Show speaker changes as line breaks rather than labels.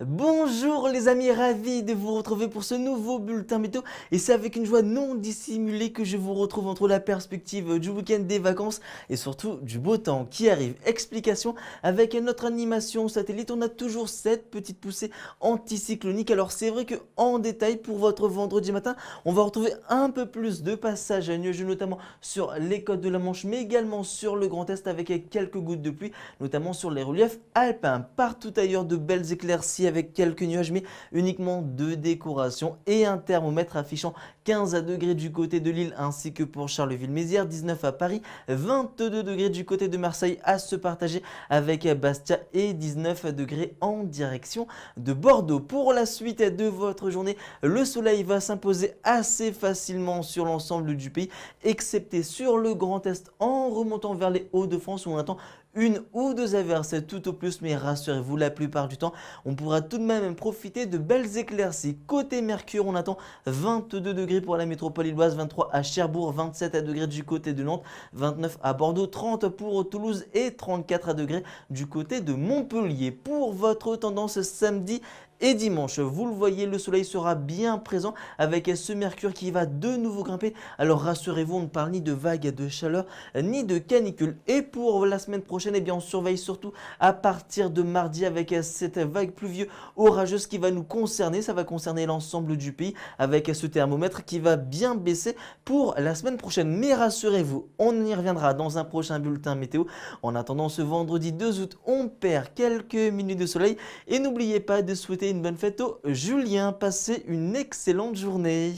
Bonjour les amis, ravi de vous retrouver pour ce nouveau bulletin météo et c'est avec une joie non dissimulée que je vous retrouve entre la perspective du week-end des vacances et surtout du beau temps qui arrive. Explication avec notre animation satellite, on a toujours cette petite poussée anticyclonique. Alors c'est vrai que en détail pour votre vendredi matin, on va retrouver un peu plus de passages à nuageux notamment sur les côtes de la Manche mais également sur le Grand Est avec quelques gouttes de pluie, notamment sur les reliefs alpins. Partout ailleurs de belles éclaircies avec quelques nuages, mais uniquement deux décorations et un thermomètre affichant 15 degrés du côté de Lille ainsi que pour Charleville-Mézières, 19 à Paris, 22 degrés du côté de Marseille à se partager avec Bastia et 19 degrés en direction de Bordeaux. Pour la suite de votre journée, le soleil va s'imposer assez facilement sur l'ensemble du pays, excepté sur le Grand Est en remontant vers les Hauts-de-France où on attend une ou deux averses tout au plus, mais rassurez-vous, la plupart du temps, on pourra tout de même profiter de belles éclaircies. Côté Mercure, on attend 22 degrés pour la métropole illoise, 23 à Cherbourg, 27 à degrés du côté de Nantes, 29 à Bordeaux, 30 pour Toulouse et 34 à degrés du côté de Montpellier. Pour votre tendance samedi et dimanche. Vous le voyez, le soleil sera bien présent avec ce mercure qui va de nouveau grimper. Alors rassurez-vous, on ne parle ni de vagues de chaleur ni de canicule. Et pour la semaine prochaine, eh bien, on surveille surtout à partir de mardi avec cette vague pluvieuse orageuse qui va nous concerner. Ça va concerner l'ensemble du pays avec ce thermomètre qui va bien baisser pour la semaine prochaine. Mais rassurez-vous, on y reviendra dans un prochain bulletin météo. En attendant ce vendredi 2 août, on perd quelques minutes de soleil et n'oubliez pas de souhaiter une bonne fête au Julien, passez une excellente journée.